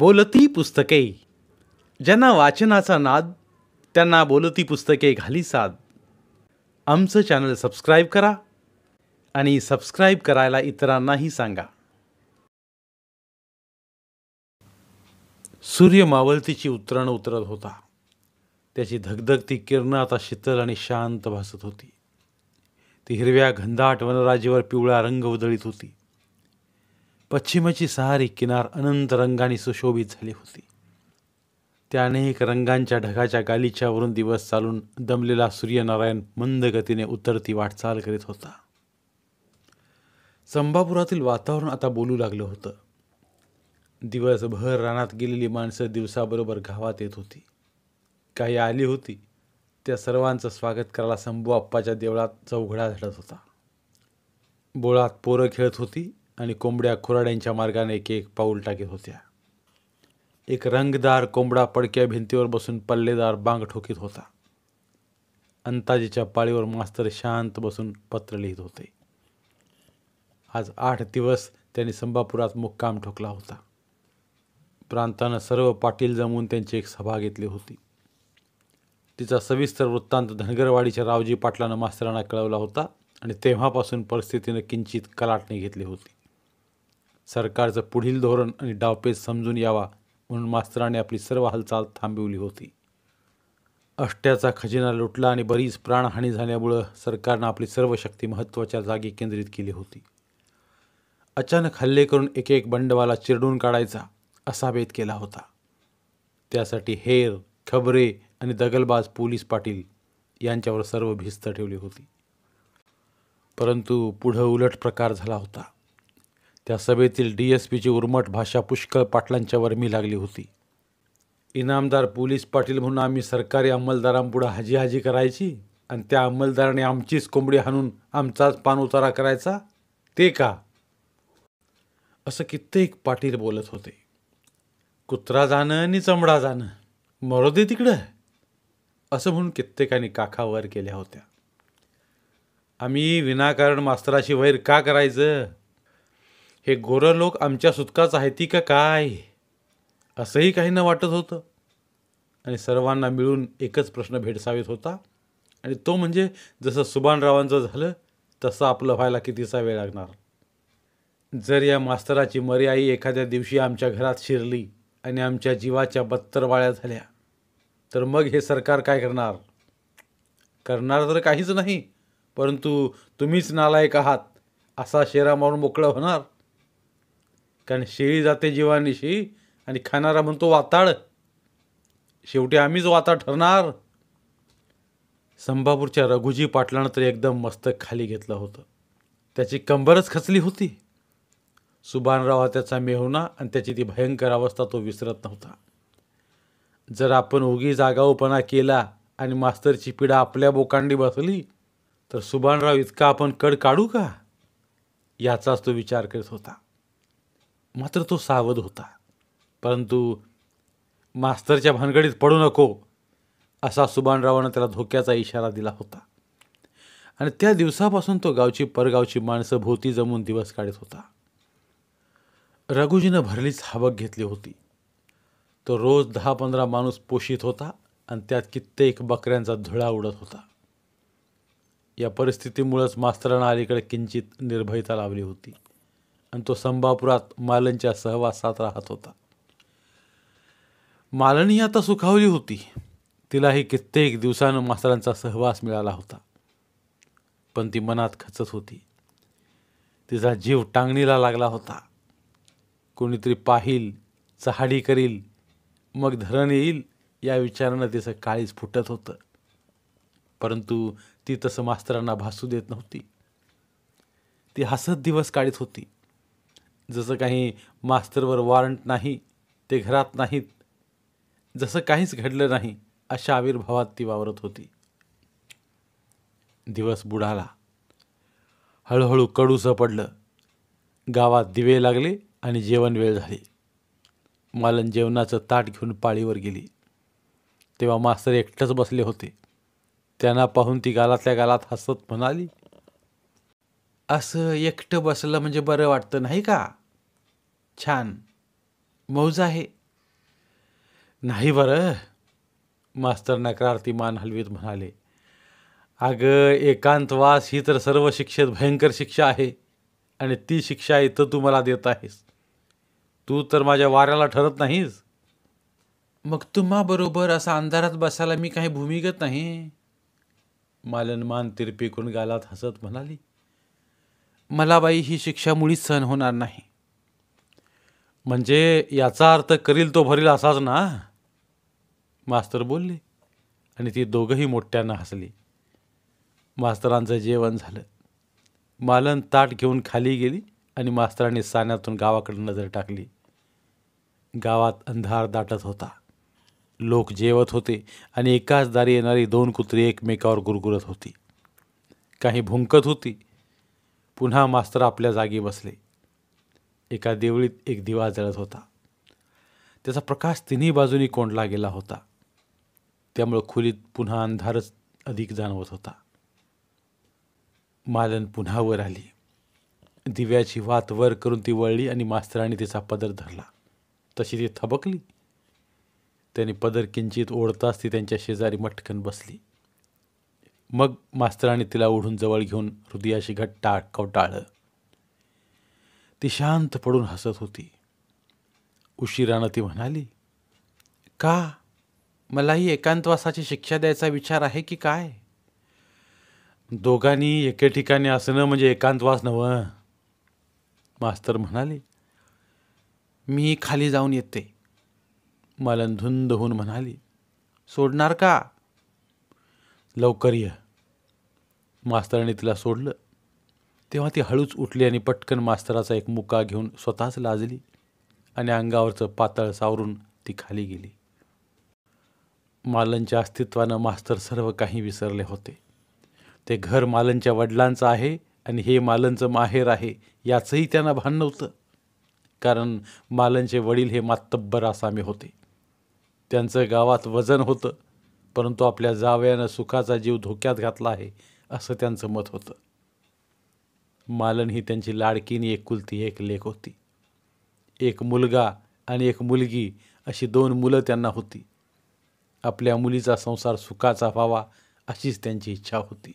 बोलती पुस्तके ज्यांना वाचनाचा नाद त्यांना बोलती पुस्तके घाली साद आमचं चॅनल सबस्क्राईब करा आणि सबस्क्राईब करायला इतरांनाही सांगा सूर्य मावळतीची उतरण उतरत होता त्याची धगधगती किरणं आता शीतल आणि शांत भासत होती ती हिरव्या घनदाट वनराजीवर पिवळा रंग उधळीत होती पश्चिमेची सहारी किनार अनंत रंगाने सुशोभित झाली होती त्या अनेक रंगांच्या ढगाच्या गालीच्यावरून दिवस चालून दमलेला सूर्यनारायण मंद गतीने उतरती वाटचाल करीत होता संभापुरातील वातावरण आता बोलू लागलं होतं दिवसभर रानात गेलेली माणसं दिवसाबरोबर गावात येत होती काही आली होती त्या सर्वांचं स्वागत करायला संबू आप्पाच्या देवळात चौघडा झडत होता बोळात पोरं खेळत होती आणि कोंबड्या खुराड्यांच्या मार्गाने एक एक पाऊल टाकीत होत्या एक रंगदार कोंबडा पडक्या भिंतीवर बसून पल्लेदार बांग ठोकीत होता अंताजीच्या पाळीवर मास्तर शांत बसून पत्र लिहित होते आज आठ दिवस त्यांनी संभापुरात मुक्काम ठोकला होता प्रांतानं सर्व पाटील जमवून त्यांची एक सभा घेतली होती तिचा सविस्तर वृत्तांत धनगरवाडीच्या रावजी पाटलानं मास्तरांना कळवला होता आणि तेव्हापासून परिस्थितीनं किंचित कलाटणी घेतली होती सरकारचं पुढील धोरण आणि डावपेच समजून यावा म्हणून मास्तराने आपली सर्व हालचाल थांबवली होती अष्ट्याचा खजिना लुटला आणि बरीच प्राणहानी झाल्यामुळं सरकारनं आपली सर्व शक्ती महत्त्वाच्या जागी केंद्रित केली होती अचानक हल्ले करून एक एक बंडवाला चिरडून काढायचा असा भेद केला होता त्यासाठी हेर खबरे आणि दगलबाज पोलीस पाटील यांच्यावर सर्व भिस्त ठेवली होती परंतु पुढं उलट प्रकार झाला होता त्या सभेतील डी एस पीची उर्मट भाषा पुष्कळ पाटलांच्या वर्मी लागली होती इनामदार पोलीस पाटील म्हणून आम्ही सरकारी अंमलदारांपुढं हाजी हाजी करायची आणि त्या अंमलदाराने आमचीच कोंबडी हाणून आमचाच पानउतारा करायचा ते का असं कित्येक पाटील बोलत होते कुत्रा जाणं आणि चमडा जाणं मरोदे तिकडं असं म्हणून कित्येकाने काखावर केल्या होत्या आम्ही विनाकारण मास्तराशी वैर का करायचं हे गोर लोक आमच्या सुटकाच आहेत ती का काय असंही काहींना वाटत होतं आणि सर्वांना मिळून एकच प्रश्न भेडसावीत होता आणि तो म्हणजे जसं सुभानरावांचं झालं तसं आपलं व्हायला कितीसा वेळ लागणार जर या मास्तराची मर्याई एखाद्या दिवशी आमच्या घरात शिरली आणि आमच्या जीवाच्या बत्तरवाळ्या झाल्या तर मग हे सरकार काय करणार करणार तर काहीच नाही परंतु तुम्हीच नालायक आहात असा शेरा मारून मोकळं होणार कारण शेळी जाते जीवानिशी आणि खाणारा म्हणतो वाताळ शेवटी आम्हीच वाताळ ठरणार संभापूरच्या रघुजी पाटलानं तर एकदम मस्तक खाली घेतलं होतं त्याची कंबरच खचली होती सुभानराव त्याचा मेहुणा आणि त्याची ती भयंकर अवस्था तो विसरत नव्हता जर आपण उगी जागाऊपणा केला आणि मास्तरची पिढा आपल्या बोकांडी बसली तर सुभानराव इतका आपण कड काढू का याचाच तो विचार करत होता मात्र तो सावध होता परंतु मास्तरच्या भानगडीत पडू नको असा सुबाणरावानं त्याला धोक्याचा इशारा दिला होता आणि त्या दिवसापासून तो गावची परगावची माणसं भोवती जमून दिवस काढत होता रघुजीनं भरलीच हाबक घेतली होती तो रोज दहा पंधरा माणूस पोषित होता आणि त्यात कित्येक बकऱ्यांचा धुळा उडत होता या परिस्थितीमुळंच मास्तरांना अलीकडे किंचित निर्भयता लावली होती आणि तो संभापुरात मालनच्या सहवासात राहत होता मालनी आता सुखावली होती तिलाही कित्येक दिवसानं मास्तरांचा सहवास मिळाला होता पण ती मनात खचत होती तिचा जीव टांगणीला लागला होता कोणीतरी पाहिल चहाडी करील मग धरण येईल या विचारानं तिचं काळीच फुटत होतं परंतु ती तसं मास्तरांना भासू देत नव्हती ती हसत दिवस काढीत होती जसं काही मास्तरवर वॉरंट नाही ते घरात नाहीत जसं काहीच घडलं नाही अशा आविर्भावात ती वावरत होती दिवस बुडाला हळूहळू कडूसं पडलं गावात दिवे लागले आणि जेवण वेळ झाली मालन जेवणाचं ताट घेऊन पाळीवर गेली तेव्हा मास्तर एकटंच बसले होते त्यांना पाहून ती गालातल्या गालात हसत म्हणाली असं एकटं बसलं म्हणजे बरं वाटतं नाही का छान मौज आहे नाही बरं मास्तर नकारार्थी मान हलवीत म्हणाले अगं एकांतवास ही तर सर्व शिक्षेत भयंकर शिक्षा आहे आणि ती शिक्षा इथं तू मला देत आहेस तू तर माझ्या वाऱ्याला ठरत नाहीस मग तुम्हा बरोबर असा अंधारात बसायला मी काही भूमिगत नाही मालनमान तिरपिकून गालात हसत म्हणाली मला बाई ही शिक्षा मुळीच सहन होणार नाही म्हणजे याचा अर्थ करील तो भरील असाच ना मास्तर बोलले आणि ती दोघंही मोठ्यानं हसली मास्तरांचं जेवण झालं मालन ताट घेऊन खाली गेली आणि मास्तरांनी साण्यातून गावाकडे नजर टाकली गावात अंधार दाटत होता लोक जेवत होते आणि एकाच दारी येणारी दोन कुत्री एकमेकावर गुरगुरत होती काही भुंकत होती पुन्हा मास्तर आपल्या जागी बसले एका देवळीत एक दिवा जळत होता त्याचा प्रकाश तिन्ही बाजूनी कोंडला गेला होता त्यामुळं खोलीत पुन्हा अंधारच अधिक जाणवत होता मालन पुन्हा वर आली दिव्याची वात वर करून ती वळली आणि मास्तराने तिचा पदर धरला तशी ती थबकली त्याने पदर किंचित ओढताच ती त्यांच्या शेजारी मटकन बसली मग मास्तराने तिला ओढून जवळ घेऊन हृदयाशी घट्टा आटकाव टाळलं ती शांत पडून हसत होती उशिरानं ती म्हणाली का मलाही एकांतवासाची शिक्षा द्यायचा विचार आहे की काय दोघांनी एके ठिकाणी असणं म्हणजे एकांतवास नवं मास्तर म्हणाले मी खाली जाऊन येते मालन धुंद होऊन म्हणाली सोडणार का लवकर ये मास्तराने तिला सोडलं तेव्हा ती हळूच उठली आणि पटकन मास्तराचा एक मुका घेऊन स्वतःच लाजली आणि अंगावरचं पातळ सावरून ती खाली गेली मालनच्या अस्तित्वानं मास्तर सर्व काही विसरले होते ते घर मालनच्या वडिलांचं आहे आणि हे मालनचं माहेर आहे याचंही त्यांना भान नव्हतं कारण मालनचे वडील हे मातब्बर असामे होते त्यांचं गावात वजन होतं परंतु आपल्या जावयानं सुखाचा जीव धोक्यात घातला आहे असं त्यांचं मत होतं मालन ही त्यांची लाडकीनी कुलती एक लेख होती एक मुलगा आणि एक मुलगी अशी दोन मुलं त्यांना होती आपल्या मुलीचा संसार सुखाचा व्हावा अशीच त्यांची इच्छा होती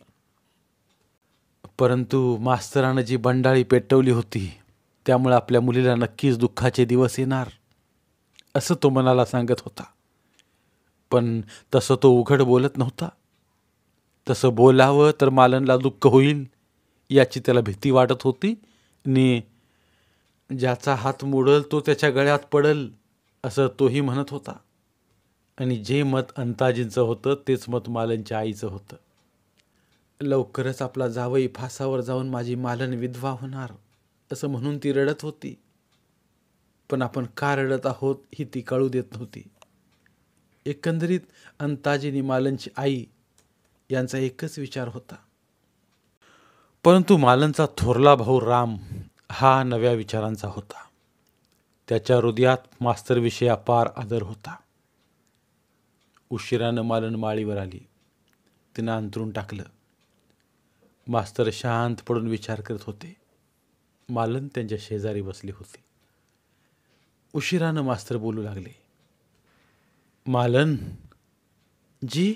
परंतु मास्तरानं जी बंडाळी पेटवली होती त्यामुळे आपल्या मुलीला नक्कीच दुःखाचे दिवस येणार असं तो मनाला सांगत होता पण तसं तो उघड बोलत नव्हता तसं बोलावं तर मालनला दुःख होईल याची त्याला भीती वाटत होती आणि ज्याचा हात मोडल तो त्याच्या गळ्यात पडल असं तोही म्हणत होता आणि जे मत अंताजींचं होतं तेच मत मालनच्या आईचं होतं लवकरच आपला जावई फासावर जाऊन माझी मालन विधवा होणार असं म्हणून ती रडत होती पण आपण का रडत आहोत ही ती कळू देत नव्हती एकंदरीत अंताजीनी मालनची आई यांचा एकच विचार होता परंतु मालनचा थोरला भाऊ राम हा नव्या विचारांचा होता त्याच्या हृदयात मास्तरविषयी अपार आदर होता उशिरानं मालन माळीवर आली तिनं अंतरून टाकलं मास्तर शांत पडून विचार करत होते मालन त्यांच्या शेजारी बसली होती उशिरानं मास्तर बोलू लागले मालन जी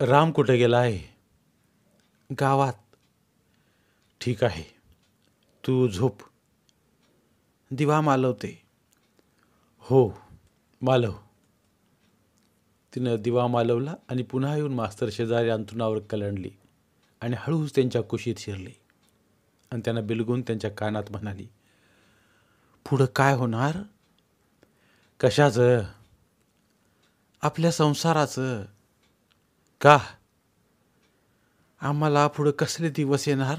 राम कुठे गेला आहे गावात ठीक आहे तू झोप दिवा मालवते हो मालव तिनं दिवा मालवला आणि पुन्हा येऊन मास्तर शेजारी अंथरुणावर कलंडली आणि हळूच त्यांच्या कुशीत शिरली आणि त्यांना बिलगून त्यांच्या कानात म्हणाली पुढं काय होणार कशाचं आपल्या संसाराचं का आम्हाला पुढं कसले दिवस येणार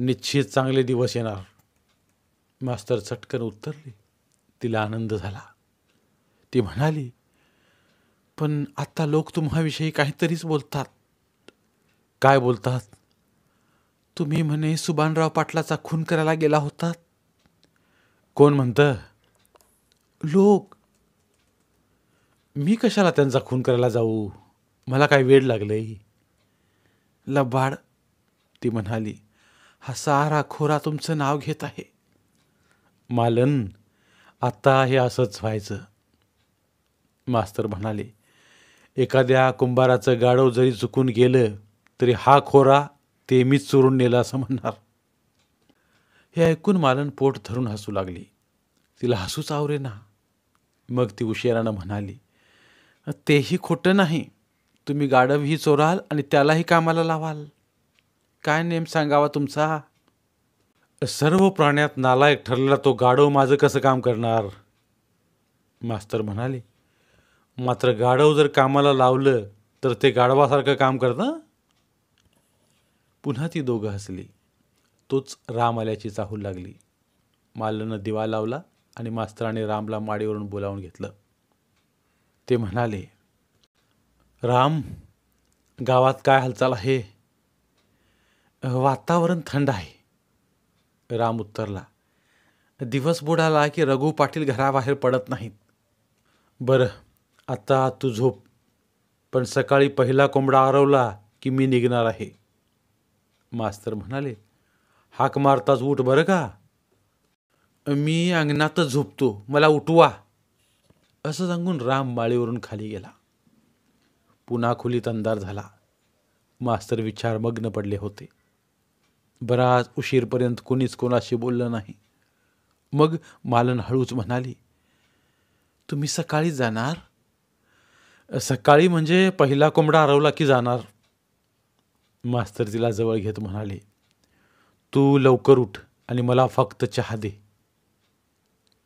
निश्चित चांगले दिवस येणार मास्तर चटकन उत्तरली तिला आनंद झाला ती म्हणाली पण आत्ता लोक तुम्हाविषयी काहीतरीच बोलतात काय बोलतात तुम्ही म्हणे सुबानराव पाटलाचा खून करायला गेला होता कोण म्हणतं लोक मी कशाला त्यांचा खून करायला जाऊ मला काय वेळ लागलंय लबाड ती म्हणाली हा सारा खोरा तुमचं नाव घेत आहे मालन आत्ता हे असंच व्हायचं मास्तर म्हणाले एखाद्या कुंभाराचं गाडव जरी चुकून गेलं तरी हा खोरा ते मीच चोरून नेला असं म्हणणार हे ऐकून मालन पोट धरून हसू लागली तिला हसूच आवरे ना मग ती उशिरानं म्हणाली तेही खोटं नाही तुम्ही गाढवही चोराल आणि त्यालाही कामाला लावाल काय नेम सांगावा तुमचा सर्व प्राण्यात नालायक ठरलेला तो गाढव माझं कसं काम करणार मास्तर म्हणाले मात्र गाढव जर कामाला लावलं तर ते गाढवासारखं काम करतं पुन्हा ती दोघं हसली तोच राम आल्याची चाहूल लागली मालनं दिवा लावला आणि मास्तराने रामला माडीवरून बोलावून घेतलं ते म्हणाले राम गावात काय हालचाल आहे वातावरण थंड आहे राम उत्तरला दिवस बुडाला की रघु पाटील घराबाहेर पडत नाहीत बरं आता तू झोप पण सकाळी पहिला कोंबडा आरवला की मी निघणार आहे मास्तर म्हणाले हाक मारताच उठ बरं का मी अंगणातच झोपतो मला उठवा असं सांगून राम माळीवरून खाली गेला पुन्हा खुलीत अंधार झाला मास्तर विचारमग्न पडले होते बराच उशीरपर्यंत कोणीच कोणाशी बोललं नाही मग मालन हळूच म्हणाली तुम्ही सकाळी जाणार सकाळी म्हणजे पहिला कोंबडा आरवला की जाणार मास्तर तिला जवळ घेत म्हणाले तू लवकर उठ आणि मला फक्त चहा दे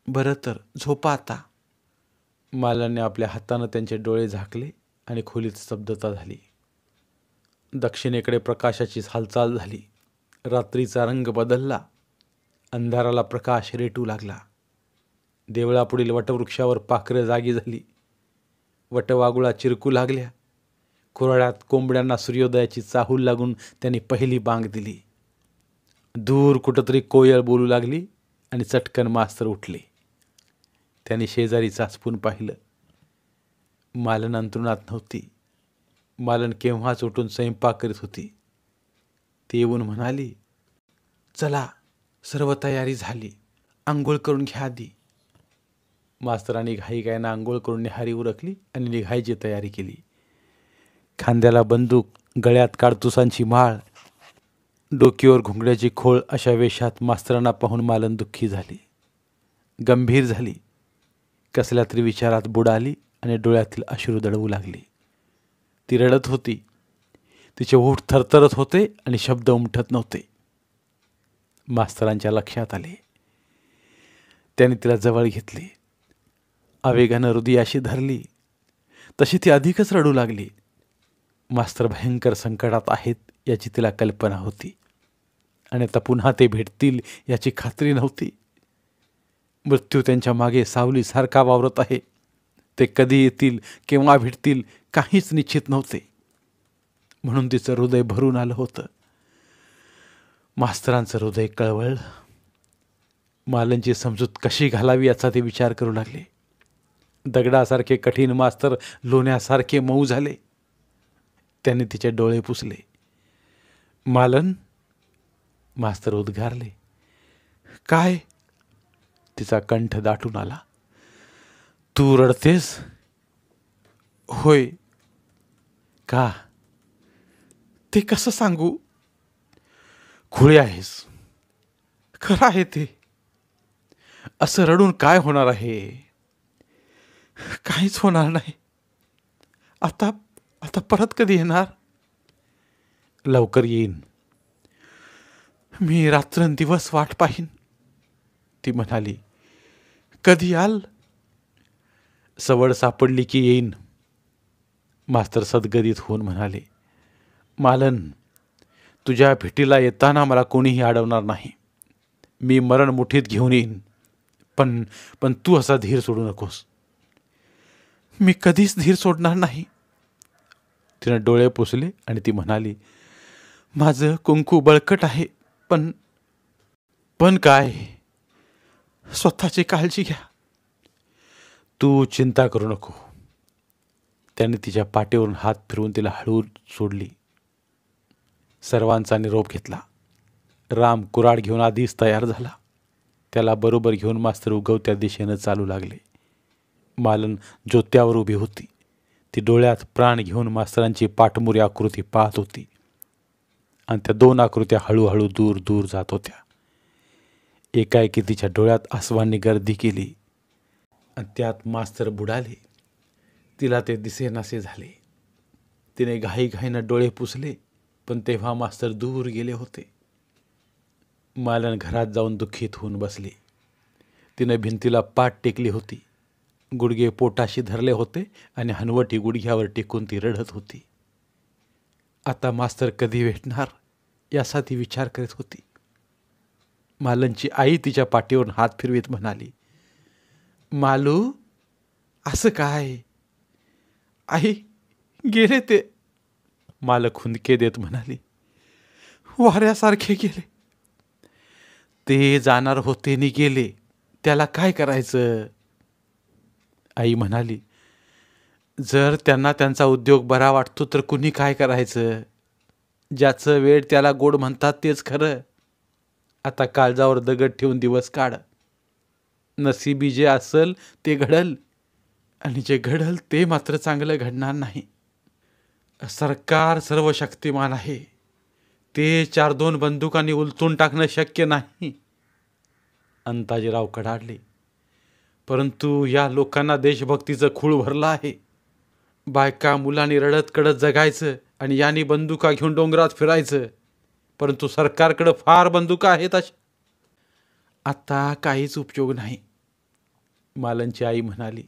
बरं तर झोपा आता मालनने आपल्या हातानं त्यांचे डोळे झाकले आणि खोलीत स्तब्धता झाली दक्षिणेकडे प्रकाशाची हालचाल झाली रात्रीचा रंग बदलला अंधाराला प्रकाश रेटू लागला देवळापुढील वटवृक्षावर पाखरं जागी झाली वटवागुळा चिरकू लागल्या कुराळ्यात कोंबड्यांना सूर्योदयाची चाहूल लागून त्यांनी पहिली बांग दिली दूर कुठंतरी कोयल बोलू लागली आणि चटकन मास्तर उठले त्याने शेजारी चाचपून पाहिलं मालन अंतरुणात नव्हती मालन केव्हाच उठून स्वयंपाक करीत होती ते येऊन म्हणाली चला सर्व तयारी झाली आंघोळ करून घ्या आधी मास्तरांनी घाई गायना आंघोळ करून निहारी उरकली आणि निघायची तयारी केली खांद्याला बंदूक गळ्यात काडतुसांची माळ डोकीवर घुंगड्याची खोळ अशा वेशात मास्तरांना पाहून मालन दुःखी झाली गंभीर झाली कसल्या तरी विचारात बुडाली आणि डोळ्यातील अश्रू दडवू लागली ती रडत होती तिचे ओठ थरथरत होते आणि शब्द उमटत नव्हते मास्तरांच्या लक्षात आले त्याने तिला जवळ घेतले आवेगानं अशी धरली तशी ती अधिकच रडू लागली मास्तर भयंकर संकटात आहेत याची तिला कल्पना होती आणि आता पुन्हा ते भेटतील याची खात्री नव्हती मृत्यू त्यांच्या मागे सावलीसारखा वावरत आहे ते कधी येतील केव्हा भेटतील काहीच निश्चित नव्हते म्हणून तिचं हृदय भरून आलं होतं मास्तरांचं हृदय कळवळ मालनची समजूत कशी घालावी याचा ते विचार करू लागले दगडासारखे कठीण मास्तर लोण्यासारखे मऊ झाले त्याने तिचे डोळे पुसले मालन मास्तर उद्गारले काय तिचा कंठ दाटून आला तू रडतेस होय का ते कसं सांगू खुळे आहेस खरं आहे ते असं रडून काय होणार आहे काहीच होणार नाही आता आता परत कधी येणार लवकर येईन मी दिवस वाट पाहिन, ती म्हणाली कधी आल, सवड सापडली की येईन मास्तर सदगदित होऊन म्हणाले मालन तुझ्या भेटीला येताना मला कोणीही अडवणार नाही मी मरण मुठीत घेऊन येईन पण पण तू असा धीर सोडू नकोस मी कधीच धीर सोडणार नाही तिनं डोळे पुसले आणि ती म्हणाली माझं कुंकू बळकट आहे पण पण काय स्वतःची काळजी घ्या तू चिंता करू नको त्याने तिच्या पाठीवरून हात फिरवून तिला हळू सोडली सर्वांचा निरोप घेतला राम कुराड घेऊन आधीच तयार झाला त्याला बरोबर घेऊन मास्तर उगवत्या दिशेनं चालू लागले मालन ज्योत्यावर उभी होती ती डोळ्यात प्राण घेऊन मास्तरांची पाठमुरी आकृती पाहत होती आणि त्या दोन आकृत्या हळूहळू दूर दूर जात होत्या एकाएकी तिच्या डोळ्यात आसवांनी गर्दी केली आणि त्यात मास्तर बुडाले तिला ते दिसेनासे झाले तिने घाईघाईनं डोळे पुसले पण तेव्हा मास्तर दूर गेले होते मालन घरात जाऊन दुःखीत होऊन बसली तिनं भिंतीला पाठ टेकली होती गुडघे पोटाशी धरले होते आणि हनवटी गुडघ्यावर टेकून ती रडत होती आता मास्तर कधी भेटणार याचा ती विचार करीत होती मालनची आई तिच्या पाठीवरून हात फिरवीत म्हणाली मालू असं काय आई गेले ते मालक हुंदके देत म्हणाली वाऱ्यासारखे गेले ते जाणार होते नि गेले त्याला काय करायचं आई म्हणाली जर त्यांना त्यांचा उद्योग बरा वाटतो तर कुणी काय करायचं ज्याचं वेळ त्याला गोड म्हणतात तेच खरं आता काळजावर दगड ठेवून दिवस काढ नसीबी जे असल ते घडल आणि जे घडल ते मात्र चांगलं घडणार नाही सरकार सर्व शक्तिमान आहे ते चार दोन बंदुकांनी उलथून टाकणं शक्य नाही अंताजीराव कडाडले परंतु या लोकांना देशभक्तीचं खूळ भरलं आहे बायका मुलांनी रडत कडत जगायचं आणि यांनी बंदुका घेऊन डोंगरात फिरायचं परंतु सरकारकडं फार बंदुका आहेत अशा आता काहीच उपयोग नाही मालनची आई म्हणाली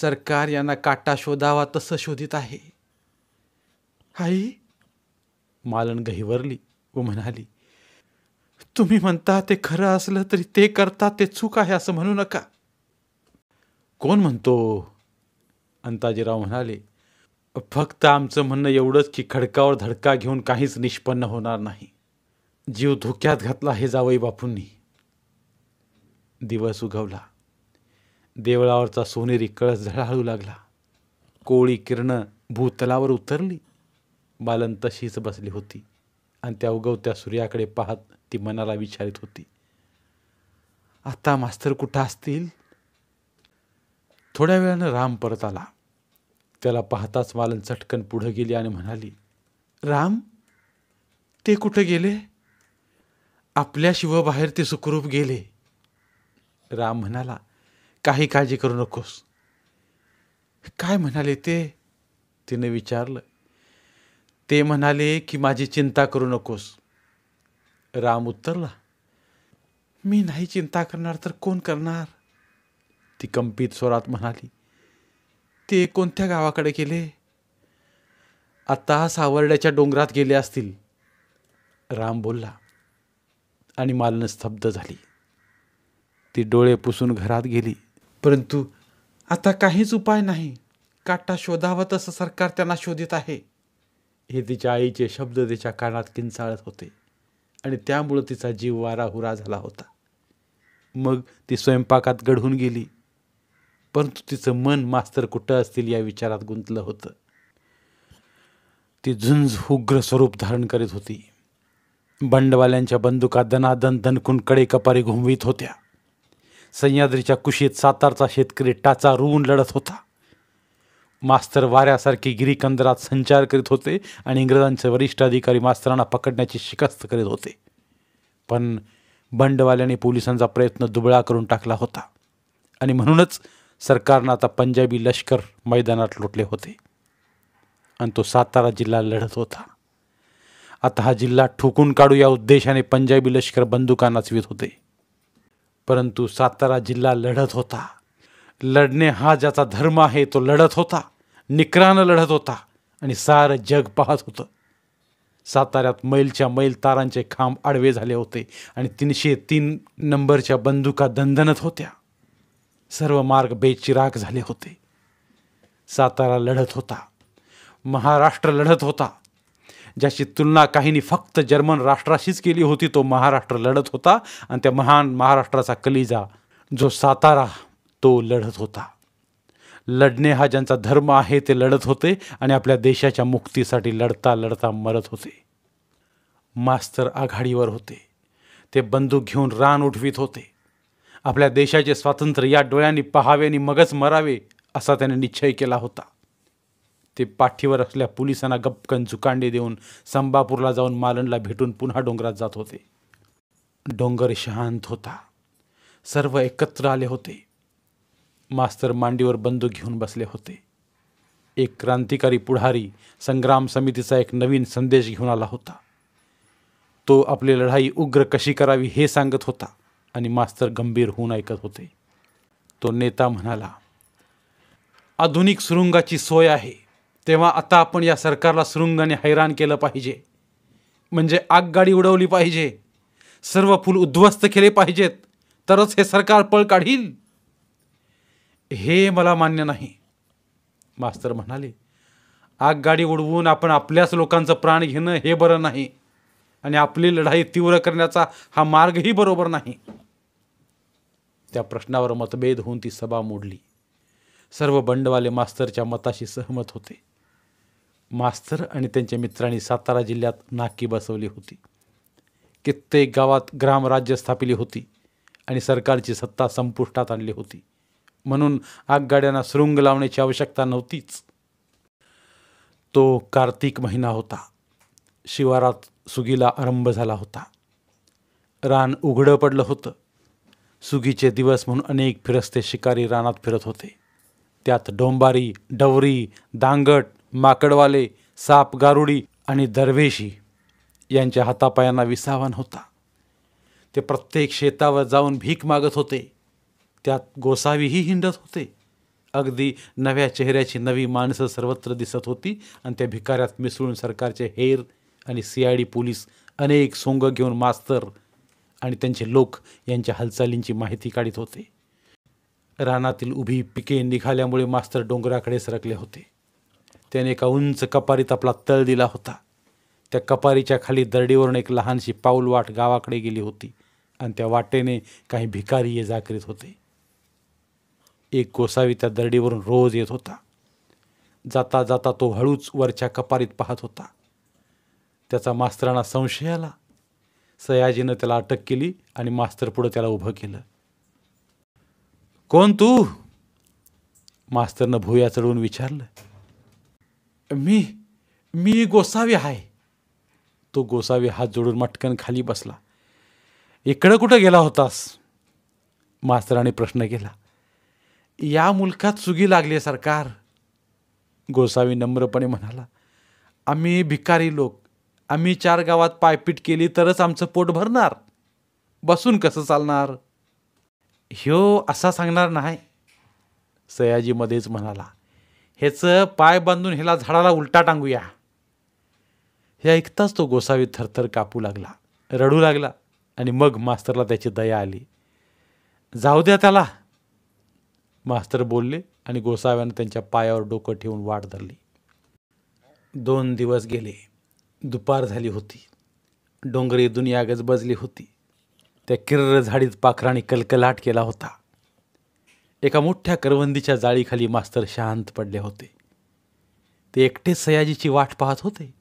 सरकार यांना काटा शोधावा तसं शोधित आहे आई मालन गहिवरली व म्हणाली तुम्ही म्हणता ते खरं असलं तरी ते करता ते चूक आहे असं म्हणू नका कोण म्हणतो अंताजीराव म्हणाले फक्त आमचं म्हणणं एवढंच की खडकावर धडका घेऊन काहीच निष्पन्न होणार नाही जीव धोक्यात घातला हे जावई बापूंनी दिवस उगवला देवळावरचा सोनेरी कळस झळाळू लागला कोळी किरणं भूतलावर उतरली बालन तशीच बसली होती आणि त्या उगवत्या सूर्याकडे पाहत ती मनाला विचारित होती आत्ता मास्तर कुठं असतील थोड्या वेळानं राम परत आला त्याला पाहताच मालन चटकन पुढं गेली आणि म्हणाली राम ते कुठं गेले आपल्या बाहेर ते सुखरूप गेले राम म्हणाला काही काळजी करू नकोस काय म्हणाले ते तिने विचारलं ते म्हणाले की माझी चिंता करू नकोस राम उत्तरला मी नाही चिंता करणार तर कोण करणार ती कंपित स्वरात म्हणाली ते कोणत्या गावाकडे गेले आता सावर्ड्याच्या डोंगरात गेले असतील राम बोलला आणि मालनं स्तब्ध झाली ती डोळे पुसून घरात गेली परंतु आता काहीच उपाय नाही काटा शोधावा तसं सरकार त्यांना शोधित आहे हे तिच्या आईचे शब्द तिच्या कानात किंचाळत होते आणि त्यामुळं तिचा जीव वारा हुरा झाला होता मग ती स्वयंपाकात घडून गेली परंतु तिचं मन मास्तर कुठं असतील या विचारात गुंतलं होतं ती झुंज उग्र स्वरूप धारण करीत होती बंडवाल्यांच्या बंदुका दनादन दणकून कडे कपारी घुमवीत होत्या सह्याद्रीच्या कुशीत सातारचा शेतकरी टाचा रुवून लढत होता मास्तर वाऱ्यासारखी गिरीकंदरात संचार करीत होते आणि इंग्रजांचे वरिष्ठ अधिकारी मास्तरांना पकडण्याची शिकस्त करीत होते पण बंडवाल्याने पोलिसांचा प्रयत्न दुबळा करून टाकला होता आणि म्हणूनच सरकारनं आता पंजाबी लष्कर मैदानात लोटले होते आणि तो सातारा जिल्हा लढत होता आता हा जिल्हा ठोकून काढू या उद्देशाने पंजाबी लष्कर बंदुका नाचवित होते परंतु सातारा जिल्हा लढत होता लढणे हा ज्याचा धर्म आहे तो लढत होता निकरानं लढत होता आणि सारं जग पाहत होतं साताऱ्यात मैलच्या मैल तारांचे खांब आडवे झाले होते आणि तीनशे तीन नंबरच्या बंदुका दणदणत होत्या सर्व मार्ग बेचिराग झाले होते सातारा लढत होता महाराष्ट्र लढत होता ज्याची तुलना काहींनी फक्त जर्मन राष्ट्राशीच केली होती तो महाराष्ट्र लढत होता आणि त्या महान महाराष्ट्राचा कलिजा जो सातारा तो लढत होता लढणे हा ज्यांचा धर्म आहे ते लढत होते आणि आपल्या देशाच्या मुक्तीसाठी लढता लढता मरत होते मास्तर आघाडीवर होते ते बंदूक घेऊन रान उठवीत होते आपल्या देशाचे स्वातंत्र्य या डोळ्यांनी पहावे आणि मगच मरावे असा त्याने निश्चय केला होता ते पाठीवर असल्या पोलिसांना गपकन झुकांडे देऊन संबापूरला जाऊन मालनला भेटून पुन्हा डोंगरात जात होते डोंगर शांत होता सर्व एकत्र आले होते मास्तर मांडीवर बंदूक घेऊन बसले होते एक क्रांतिकारी पुढारी संग्राम समितीचा एक नवीन संदेश घेऊन आला होता तो आपली लढाई उग्र कशी करावी हे सांगत होता आणि मास्तर गंभीर होऊन ऐकत होते तो नेता म्हणाला आधुनिक सुरुंगाची सोय आहे तेव्हा आता आपण या सरकारला सुरुंगाने हैराण केलं पाहिजे म्हणजे आगगाडी उडवली पाहिजे सर्व फूल उद्ध्वस्त केले पाहिजेत तरच हे सरकार पळ काढील हे मला मान्य नाही मास्तर म्हणाले आगगाडी उडवून आपण आपल्याच लोकांचं प्राण घेणं हे बरं नाही आणि आपली लढाई तीव्र करण्याचा हा मार्गही बरोबर नाही त्या प्रश्नावर मतभेद होऊन ती सभा मोडली सर्व बंडवाले मास्तरच्या मताशी सहमत होते मास्तर आणि त्यांच्या मित्रांनी सातारा जिल्ह्यात नाकी बसवली होती कित्येक गावात ग्रामराज्य स्थापिली होती आणि सरकारची सत्ता संपुष्टात आणली होती म्हणून आगगाड्यांना सुरुंग लावण्याची आवश्यकता नव्हतीच तो कार्तिक महिना होता शिवारात सुगीला आरंभ झाला होता रान उघडं पडलं होतं सुगीचे दिवस म्हणून अनेक फिरस्ते शिकारी रानात फिरत होते त्यात डोंबारी डवरी दांगट माकडवाले साप गारुडी आणि दरवेशी यांच्या हातापायांना विसावन होता ते प्रत्येक शेतावर जाऊन भीक मागत होते त्यात गोसावीही हिंडत होते अगदी नव्या चेहऱ्याची नवी माणसं सर्वत्र दिसत होती आणि त्या भिकाऱ्यात मिसळून सरकारचे हेर आणि सी आय डी पोलीस अनेक सोंग घेऊन मास्तर आणि त्यांचे लोक यांच्या हालचालींची माहिती काढीत होते रानातील उभी पिके निघाल्यामुळे मास्तर डोंगराकडे सरकले होते त्याने एका उंच कपारीत आपला तळ दिला होता त्या कपारीच्या खाली दर्डीवरून एक लहानशी पाऊल वाट गावाकडे गेली होती आणि त्या वाटेने काही भिकारी ये जा करीत होते एक गोसावी त्या दरडीवरून रोज येत होता जाता जाता तो हळूच वरच्या कपारीत पाहत होता त्याचा मास्तरांना संशय आला सयाजीनं त्याला अटक केली आणि मास्तर पुढं त्याला उभं केलं कोण तू मास्तरनं भुया चढवून विचारलं मी मी गोसावी आहे तो गोसावी हात जोडून मटकन खाली बसला इकडं कुठं गेला होतास मास्तराने प्रश्न केला या मुलखात सुगी लागली आहे सरकार गोसावी नम्रपणे म्हणाला आम्ही भिकारी लोक आम्ही चार गावात पायपीट केली तरच आमचं पोट भरणार बसून कसं चालणार ह्यो असा सांगणार नाही सयाजी मध्येच म्हणाला ह्याचं पाय बांधून ह्याला झाडाला उलटा टांगूया हे ऐकताच तो गोसावी थरथर कापू लागला रडू लागला आणि मग मास्तरला त्याची दया आली जाऊ द्या त्याला मास्तर बोलले आणि गोसाव्यानं त्यांच्या पायावर डोकं ठेवून वाट धरली दोन दिवस गेले दुपार झाली होती डोंगरी दुनियागज बजली होती त्या किर्र झाडीत पाखराने कलकलाट केला होता एका मोठ्या करवंदीच्या जाळीखाली मास्तर शांत पडले होते ते एकटेच सयाजीची वाट पाहत होते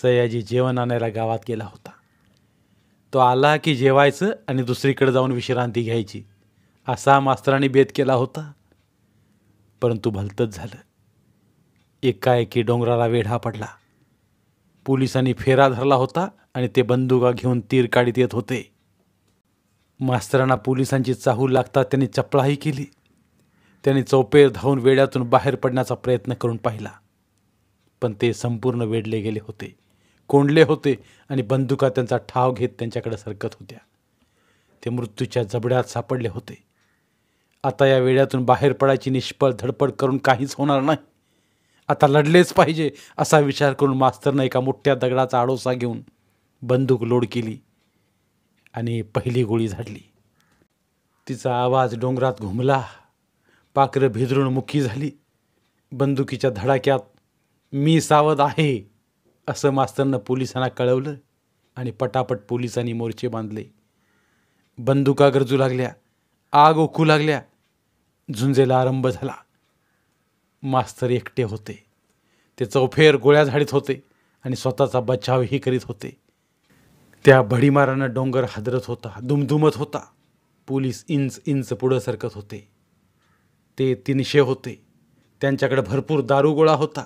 सयाजी जेवण आणायला गावात गेला होता तो आला की जेवायचं आणि दुसरीकडे जाऊन विश्रांती घ्यायची असा मास्तरांनी भेद केला होता परंतु भलतंच झालं एकाएकी डोंगराला वेढा पडला पोलिसांनी फेरा धरला होता आणि ते बंदुका घेऊन तीर काढीत येत होते मास्तरांना पोलिसांची चाहू लागता त्यांनी चपळाही केली त्यांनी चौपेर धावून वेड्यातून बाहेर पडण्याचा प्रयत्न करून पाहिला पण ते संपूर्ण वेढले गेले होते कोंडले होते आणि बंदुका त्यांचा ठाव घेत त्यांच्याकडे सरकत होत्या ते मृत्यूच्या जबड्यात सापडले होते आता या वेड्यातून बाहेर पडायची निष्फळ धडपड करून काहीच होणार नाही आता लढलेच पाहिजे असा विचार करून मास्तरनं एका मोठ्या दगडाचा आडोसा घेऊन बंदूक लोड केली आणि पहिली गोळी झाडली तिचा आवाज डोंगरात घुमला पाखरं भिदरून मुखी झाली बंदुकीच्या धडाक्यात मी सावध आहे असं मास्तरनं पोलिसांना कळवलं आणि पटापट पोलिसांनी मोर्चे बांधले बंदुका गरजू लागल्या आग ओकू लागल्या झुंजेला आरंभ झाला मास्तर एकटे होते ते चौफेर गोळ्या झाडीत होते आणि स्वतःचा बचावही करीत होते त्या भडीमारानं डोंगर हादरत होता दुमधुमत होता पोलीस इंच इंच पुढं सरकत होते ते तीनशे होते त्यांच्याकडे भरपूर गोळा होता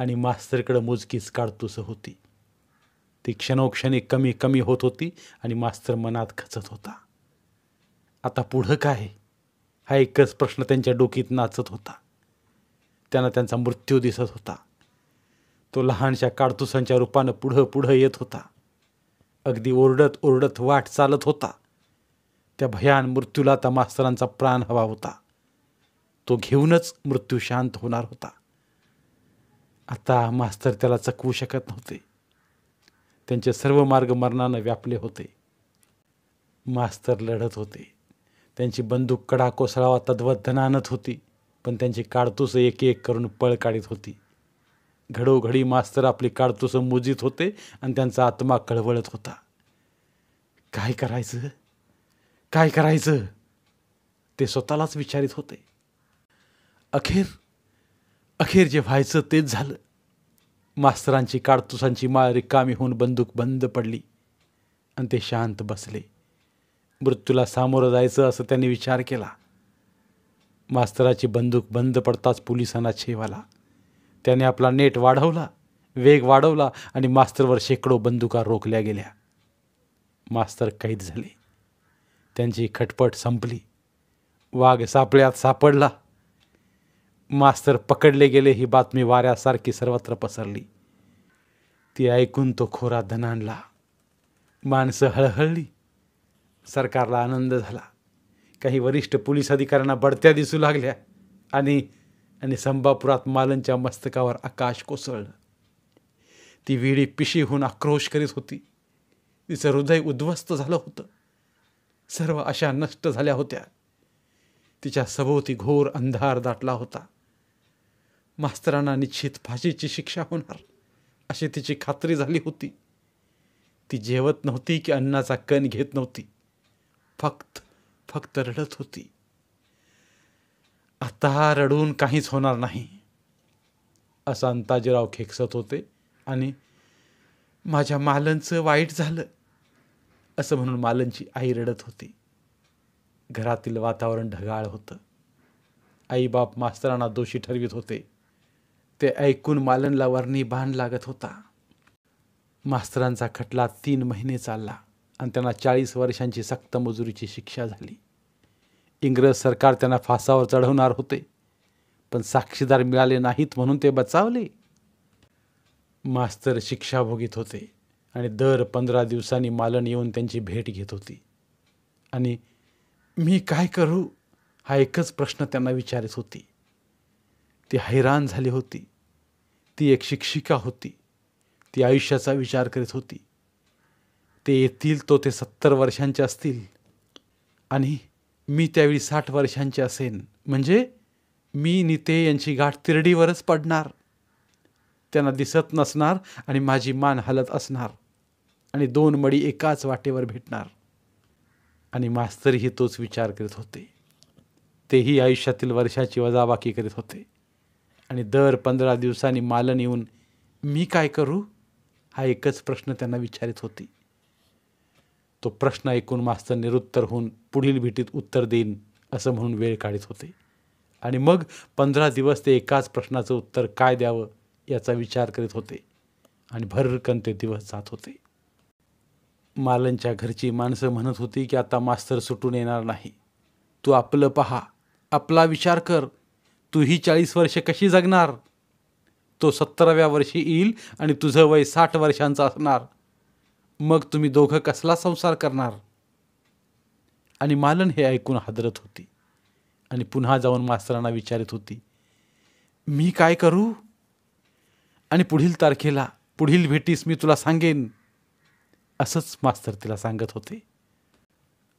आणि मास्तरकडं मोजकीच काढतूस होती ती क्षणोक्षणी कमी कमी होत होती आणि मास्तर मनात खचत होता आता पुढं काय हा एकच प्रश्न त्यांच्या डोकीत नाचत होता त्यांना त्यांचा मृत्यू दिसत होता तो लहानशा काडतुसांच्या रूपानं पुढं पुढं येत होता अगदी ओरडत ओरडत वाट चालत होता त्या भयान मृत्यूला आता मास्तरांचा प्राण हवा होता तो घेऊनच मृत्यू शांत होणार होता आता मास्तर त्याला चकवू शकत नव्हते त्यांचे सर्व मार्ग मरणानं व्यापले होते मास्तर लढत होते त्यांची बंदूक कडा कोसळावा तद्वत आणत होती पण त्यांची काडतुसं एक एक करून पळ काढीत होती घडोघडी मास्तर आपली काडतुसं मुजित होते आणि त्यांचा आत्मा कळवळत होता काय करायचं काय करायचं ते स्वतःलाच विचारित होते अखेर अखेर जे व्हायचं तेच झालं मास्तरांची काडतुसांची माळ रिकामी होऊन बंदूक बंद पडली आणि ते शांत बसले मृत्यूला सामोरं जायचं असं त्यांनी विचार केला मास्तराची बंदूक बंद पडताच पोलिसांना छेव आला त्याने आपला नेट वाढवला वेग वाढवला आणि मास्तरवर शेकडो बंदुका रोखल्या गेल्या मास्तर कैद झाले त्यांची खटपट संपली वाघ सापळ्यात सापडला मास्तर पकडले गेले ही बातमी वाऱ्यासारखी सर्वत्र पसरली ती ऐकून तो खोरा धनानला माणसं हळहळली सरकारला आनंद झाला काही वरिष्ठ पोलीस अधिकाऱ्यांना बढत्या दिसू लागल्या आणि आणि संभापुरात मालनच्या मस्तकावर आकाश कोसळलं ती विडी होऊन आक्रोश करीत होती तिचं हृदय उद्ध्वस्त झालं होतं सर्व अशा नष्ट झाल्या होत्या तिच्या सभोवती घोर अंधार दाटला होता मास्तरांना निश्चित फाशीची शिक्षा होणार अशी तिची खात्री झाली होती ती जेवत नव्हती की अन्नाचा कण घेत नव्हती फक्त फक्त रडत होती आता रडून काहीच होणार नाही असा अंताजीराव खेकसत होते आणि माझ्या मालनचं वाईट झालं असं म्हणून मालनची आई रडत होती घरातील वातावरण ढगाळ होतं आईबाप मास्तरांना दोषी ठरवित होते ते ऐकून मालनला वर्णी बाण लागत होता मास्तरांचा खटला तीन महिने चालला आणि त्यांना चाळीस वर्षांची सक्त मजुरीची शिक्षा झाली इंग्रज सरकार त्यांना फासावर चढवणार होते पण साक्षीदार मिळाले नाहीत म्हणून ते बचावले मास्तर शिक्षा भोगीत होते आणि दर पंधरा दिवसांनी मालन येऊन त्यांची भेट घेत होती आणि मी काय करू हा एकच प्रश्न त्यांना विचारत होती ती हैराण झाली होती ती एक शिक्षिका होती ती आयुष्याचा विचार करीत होती ते येतील तो ते सत्तर वर्षांचे असतील आणि मी त्यावेळी साठ वर्षांचे असेन म्हणजे मी निते यांची गाठ तिरडीवरच पडणार त्यांना दिसत नसणार आणि माझी मान हलत असणार आणि दोन मडी एकाच वाटेवर भेटणार आणि मास्तरही तोच विचार करीत होते तेही आयुष्यातील वर्षाची वजाबाकी करीत होते आणि दर पंधरा दिवसांनी मालन येऊन मी काय करू हा एकच प्रश्न त्यांना विचारित होती तो प्रश्न ऐकून मास्तर निरुत्तर होऊन पुढील भेटीत उत्तर देईन असं म्हणून वेळ काढीत होते आणि मग पंधरा दिवस ते एकाच प्रश्नाचं उत्तर काय द्यावं याचा विचार करीत होते आणि भरकन ते दिवस जात होते मालनच्या घरची माणसं म्हणत होती की आता मास्तर सुटून येणार नाही तू आपलं पहा आपला विचार कर तू ही चाळीस वर्षे कशी जगणार तो सत्तराव्या वर्षी येईल आणि तुझं वय साठ वर्षांचं असणार मग तुम्ही दोघं कसला संसार करणार आणि मालन हे ऐकून हादरत होती आणि पुन्हा जाऊन मास्तरांना विचारत होती मी काय करू आणि पुढील तारखेला पुढील भेटीस मी तुला सांगेन असंच मास्तर तिला सांगत होते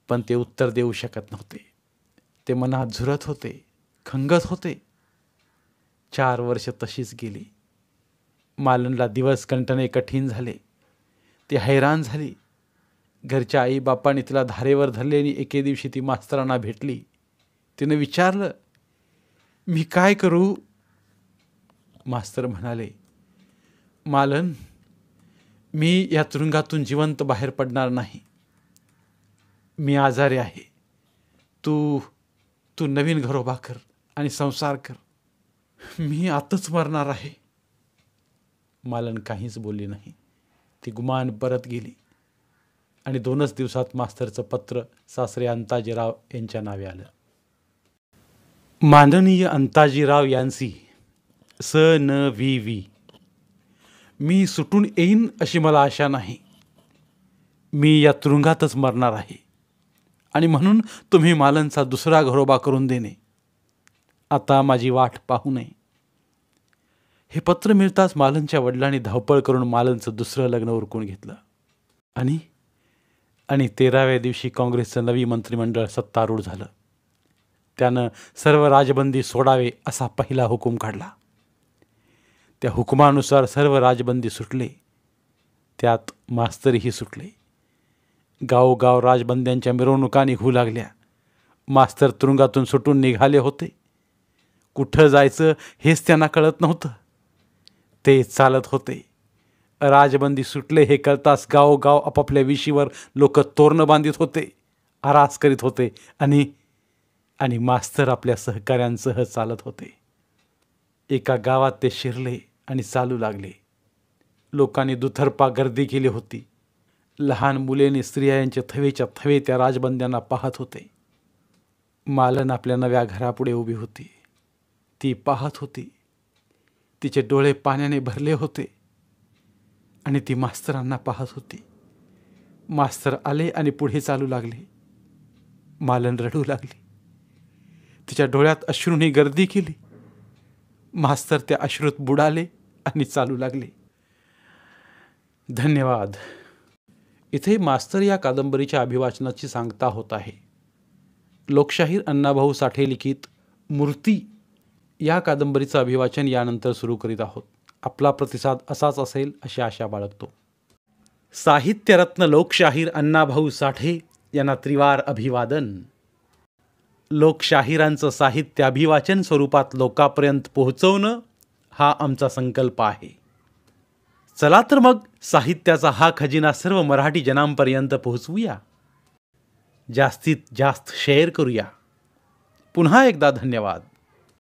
पण ते उत्तर देऊ शकत नव्हते ते मनात झुरत होते खंगत होते चार वर्ष तशीच गेली मालनला दिवस कंटणे कठीण झाले ती हैराण झाली घरच्या आई बापाने तिला धारेवर धरले आणि एके दिवशी ती मास्तरांना भेटली तिनं विचारलं मी काय करू मास्तर म्हणाले मालन मी या तुरुंगातून जिवंत बाहेर पडणार नाही मी आजारी आहे तू तू नवीन घर उभा कर आणि संसार कर मी आताच मरणार आहे मालन काहीच बोलली नाही ती गुमान परत गेली आणि दोनच दिवसात मास्तरचं पत्र सासरे अंताजीराव यांच्या नावे आलं माननीय अंताजीराव यांची स न व्ही व्ही मी सुटून येईन अशी मला आशा नाही मी या तुरुंगातच मरणार आहे आणि म्हणून तुम्ही मालनचा दुसरा घरोबा करून देणे आता माझी वाट पाहू नये हे पत्र मिळताच मालनच्या वडिलांनी धावपळ करून मालनचं दुसरं लग्न उरकून घेतलं आणि आणि तेराव्या दिवशी काँग्रेसचं नवी मंत्रिमंडळ सत्तारूढ झालं त्यानं सर्व राजबंदी सोडावे असा पहिला हुकूम काढला त्या हुकुमानुसार सर्व राजबंदी सुटले त्यात मास्तरीही सुटले गावोगाव राजबंद्यांच्या मिरवणुका निघू लागल्या मास्तर तुरुंगातून सुटून निघाले होते कुठं जायचं हेच त्यांना कळत नव्हतं ते चालत होते राजबंदी सुटले हे कळताच गावोगाव आपापल्या विशीवर लोक तोरणं बांधित होते आरास करीत होते आणि आणि मास्तर आपल्या सहकाऱ्यांसह चालत होते एका गावात ते शिरले आणि चालू लागले लोकांनी दुथरपा गर्दी केली होती लहान मुले स्त्रिया थवेच्या थवे त्या राजबंद्यांना पाहत होते मालन आपल्या नव्या घरापुढे उभी होती ती पाहत होती तिचे डोळे पाण्याने भरले होते आणि ती मास्तरांना पाहत होती मास्तर आले आणि पुढे चालू लागले मालन रडू लागली तिच्या डोळ्यात अश्रूंनी गर्दी केली मास्तर त्या अश्रूत बुडाले आणि चालू लागले धन्यवाद इथे मास्तर या कादंबरीच्या अभिवाचनाची सांगता होत आहे लोकशाहीर अण्णाभाऊ साठे लिखित मूर्ती या कादंबरीचं अभिवाचन यानंतर सुरू करीत आहोत आपला प्रतिसाद असाच असेल अशी आशा बाळगतो साहित्यरत्न लोकशाहीर अण्णाभाऊ साठे यांना त्रिवार अभिवादन लोकशाहीरांचं साहित्य अभिवाचन स्वरूपात लोकापर्यंत पोहोचवणं हा आमचा संकल्प आहे चला तर मग साहित्याचा हा खजिना सर्व मराठी जनांपर्यंत पोहोचवूया जास्तीत जास्त शेअर करूया पुन्हा एकदा धन्यवाद